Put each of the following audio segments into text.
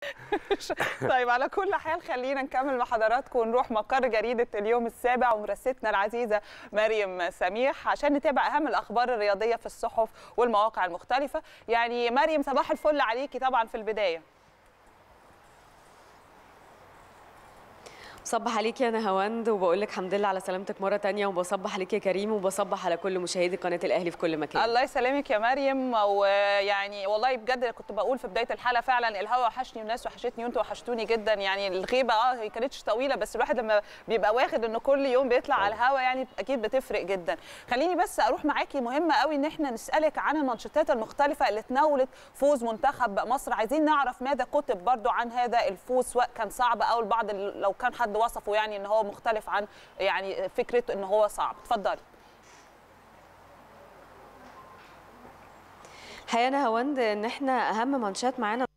طيب على كل حال خلينا نكمل مع حضراتكم ونروح مقر جريدة اليوم السابع ومرستنا العزيزة مريم سميح عشان نتابع أهم الأخبار الرياضية في الصحف والمواقع المختلفة يعني مريم صباح الفل عليكي طبعا في البداية بصبح عليك يا نهاوند وبقول لك الحمد لله على سلامتك مره ثانيه وبصبح عليك يا كريم وبصبح على كل مشاهدي قناه الاهلي في كل مكان الله يسلمك يا مريم ويعني والله بجد كنت بقول في بدايه الحلقه فعلا الهوا وحشني والناس وحشتني وانتوا وحشتوني جدا يعني الغيبه اه ما كانتش طويله بس الواحد لما بيبقى واخد انه كل يوم بيطلع على الهوا يعني اكيد بتفرق جدا خليني بس اروح معاكي مهمه قوي ان احنا نسالك عن المنشطات المختلفه اللي تناولت فوز منتخب مصر عايزين نعرف ماذا كتب برضو عن هذا الفوز سواء كان صعب او البعض لو كان حد وصفه يعني ان هو مختلف عن يعني فكرته ان هو صعب اتفضلي حيانا هوند ان احنا اهم منشات معانا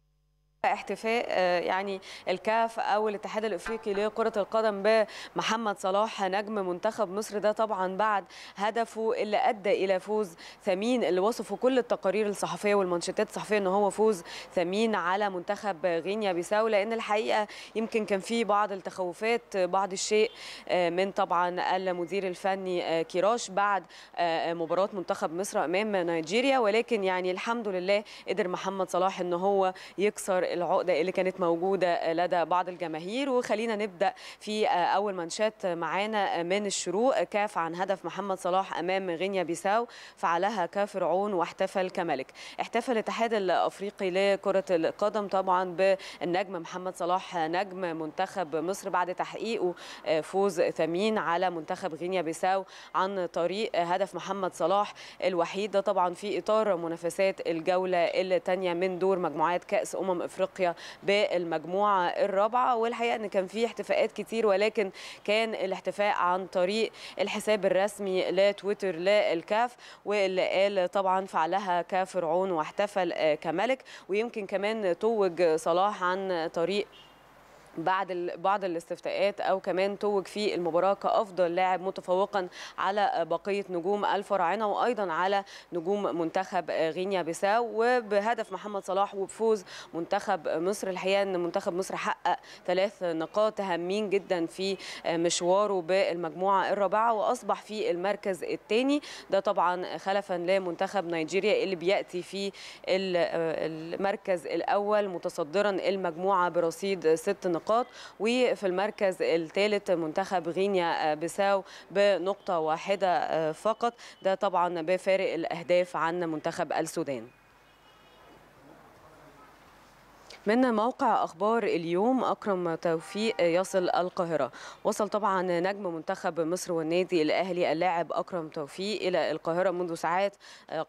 احتفاء آه، يعني الكاف او الاتحاد الافريقي لكره القدم بمحمد صلاح نجم منتخب مصر ده طبعا بعد هدفه اللي ادى الى فوز ثمين اللي وصفه كل التقارير الصحفيه والمانشيتات الصحفيه ان هو فوز ثمين على منتخب غينيا بيساو لان الحقيقه يمكن كان في بعض التخوفات بعض الشيء آه، من طبعا المدير الفني آه، كيراش بعد مباراه منتخب مصر امام نيجيريا ولكن يعني الحمد لله قدر محمد صلاح ان هو يكسر العقدة اللي كانت موجودة لدى بعض الجماهير وخلينا نبدأ في أول منشات معانا من الشروق كاف عن هدف محمد صلاح أمام غينيا بيساو فعلها كفرعون واحتفل كملك احتفل الاتحاد الأفريقي لكرة القدم طبعا بالنجم محمد صلاح نجم منتخب مصر بعد تحقيقه فوز ثمين على منتخب غينيا بيساو عن طريق هدف محمد صلاح الوحيد ده طبعا في إطار منافسات الجولة الثانية من دور مجموعات كأس أمم إفريقيا افريقيا بالمجموعه الرابعه والحقيقه ان كان في احتفاءات كتير ولكن كان الاحتفاء عن طريق الحساب الرسمي لتويتر للكاف واللي قال طبعا فعلها كفرعون واحتفل آه، كملك ويمكن كمان توج صلاح عن طريق بعد بعض الاستفتاءات او كمان توج في المباراه كافضل لاعب متفوقا على بقيه نجوم الفراعنه وايضا على نجوم منتخب غينيا بيساو وبهدف محمد صلاح وبفوز منتخب مصر الحقيقه ان منتخب مصر حقق ثلاث نقاط هامين جدا في مشواره بالمجموعه الرابعه واصبح في المركز الثاني ده طبعا خلفا لمنتخب نيجيريا اللي بياتي في المركز الاول متصدرا المجموعه برصيد ست نقاط نقاط وفي المركز الثالث منتخب غينيا آه، بيساو بنقطة واحدة آه، فقط ده طبعا بفارق الأهداف عن منتخب السودان من موقع أخبار اليوم أكرم توفيق يصل القاهرة وصل طبعا نجم منتخب مصر والنادي الأهلي اللاعب أكرم توفيق إلى القاهرة منذ ساعات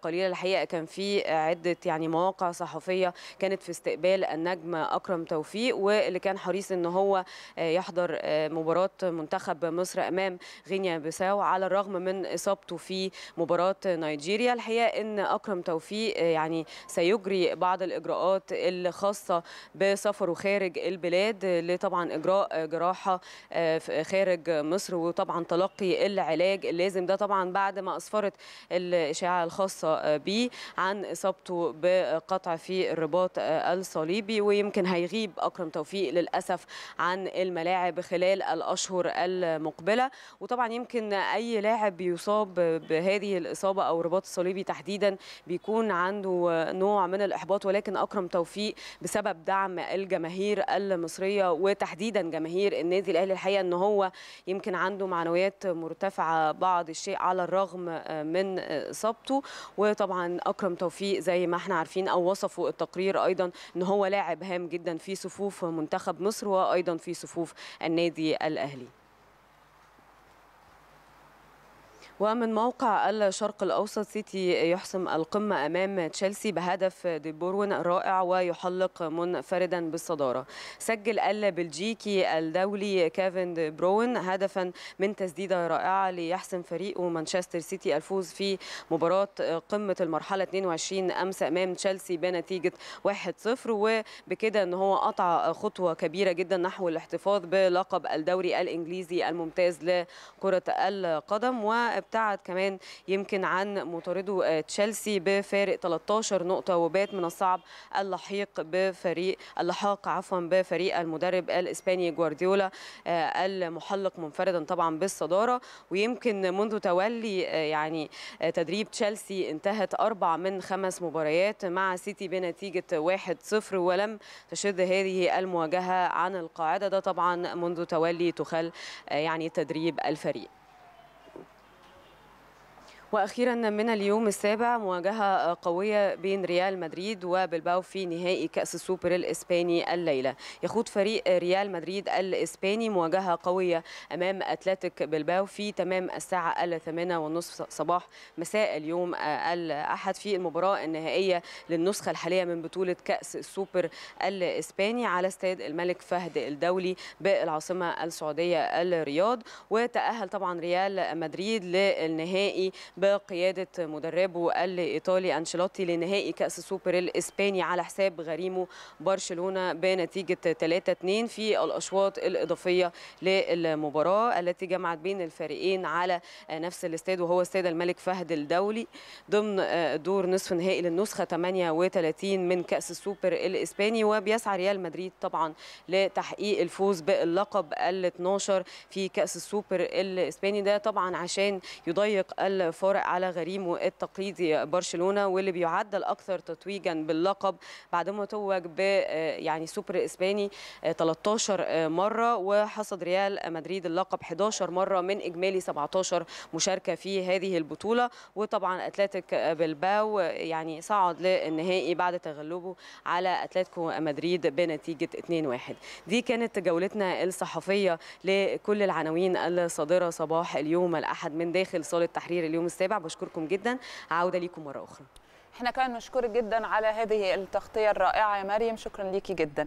قليلة الحقيقة كان في عدة يعني مواقع صحفية كانت في استقبال النجم أكرم توفيق واللي كان حريص أن هو يحضر مباراة منتخب مصر أمام غينيا بيساو على الرغم من إصابته في مباراة نيجيريا الحقيقة أن أكرم توفيق يعني سيجري بعض الإجراءات الخاصة بسفره خارج البلاد لطبعا اجراء جراحه آه، خارج مصر وطبعا تلقي العلاج اللازم ده طبعا بعد ما اسفرت الاشاعه الخاصه بيه عن اصابته بقطع في الرباط آه، الصليبي ويمكن هيغيب اكرم توفيق للاسف عن الملاعب خلال الاشهر المقبله وطبعا يمكن اي لاعب بيصاب بهذه الاصابه او الرباط الصليبي تحديدا بيكون عنده نوع من الاحباط ولكن اكرم توفيق بسبب بسبب دعم الجماهير المصريه وتحديدا جماهير النادي الاهلي الحقيقه ان هو يمكن عنده معنويات مرتفعه بعض الشيء على الرغم آه، من آه، اصابته وطبعا اكرم توفيق زي ما احنا عارفين او وصفوا التقرير ايضا ان هو لاعب هام جدا في صفوف منتخب مصر وايضا في صفوف النادي الاهلي ومن موقع الشرق الأوسط سيتي يحسم القمة أمام تشيلسي بهدف دي بوروين رائع ويحلق منفردا بالصدارة سجل البلجيكي الدولي كيفن دي بروين هدفا من تسديدة رائعة ليحسم فريقه مانشستر سيتي الفوز في مباراة قمة المرحلة 22 أمس أمام تشيلسي بنتيجة 1-0 وبكده أن هو قطع خطوة كبيرة جدا نحو الاحتفاظ بلقب الدوري الإنجليزي الممتاز لكرة القدم و ابتعد كمان يمكن عن مطارده آه، تشيلسي بفارق 13 نقطة وبات من الصعب اللحيق بفريق اللحاق عفوا بفريق المدرب الإسباني جوارديولا آه، المحلق منفردا طبعا بالصدارة ويمكن منذ تولي آه، يعني تدريب تشيلسي انتهت أربع من خمس مباريات مع سيتي بنتيجة 1-0 ولم تشد هذه المواجهة عن القاعدة ده طبعا منذ تولي تخل يعني تدريب الفريق واخيرا من اليوم السابع مواجهه قويه بين ريال مدريد وبلباو في نهائي كاس السوبر الاسباني الليله يخوض فريق ريال مدريد الاسباني مواجهه قويه امام اتلتيك بلباو في تمام الساعه الثامنه والنصف صباح مساء اليوم آه، الاحد في المباراه النهائيه للنسخه الحاليه من بطوله كاس السوبر الاسباني على استاد الملك فهد الدولي بالعاصمه السعوديه الرياض وتاهل طبعا ريال مدريد للنهائي بقيادة مدربه الإيطالي أنشيلوتي لنهائي كأس السوبر الإسباني على حساب غريمه برشلونة بنتيجة 3-2 في الأشواط الإضافية للمباراة التي جمعت بين الفريقين على نفس الاستاد وهو استاد الملك فهد الدولي ضمن آه، دور نصف نهائي للنسخة 38 من كأس السوبر الإسباني وبيسعى ريال مدريد طبعا لتحقيق الفوز باللقب ال 12 في كأس السوبر الإسباني ده طبعا عشان يضيق الفرق الفارق على غريمه التقليدي برشلونه واللي بيعد الاكثر تتويجا باللقب بعد ما توج ب آه، يعني سوبر اسباني 13 آه، آه، مره وحصد ريال مدريد اللقب 11 مره من اجمالي 17 مشاركه في هذه البطوله وطبعا اتلتيك بلباو يعني صعد للنهائي بعد تغلبه على اتلتيكو مدريد بنتيجه 2-1 دي كانت جولتنا الصحفيه لكل العناوين الصادره صباح اليوم الاحد من داخل صاله تحرير اليوم السابع بشكركم جدا عوده ليكم مره اخرى احنا كمان نشكرك جدا على هذه التغطيه الرائعه يا مريم شكرا ليكي جدا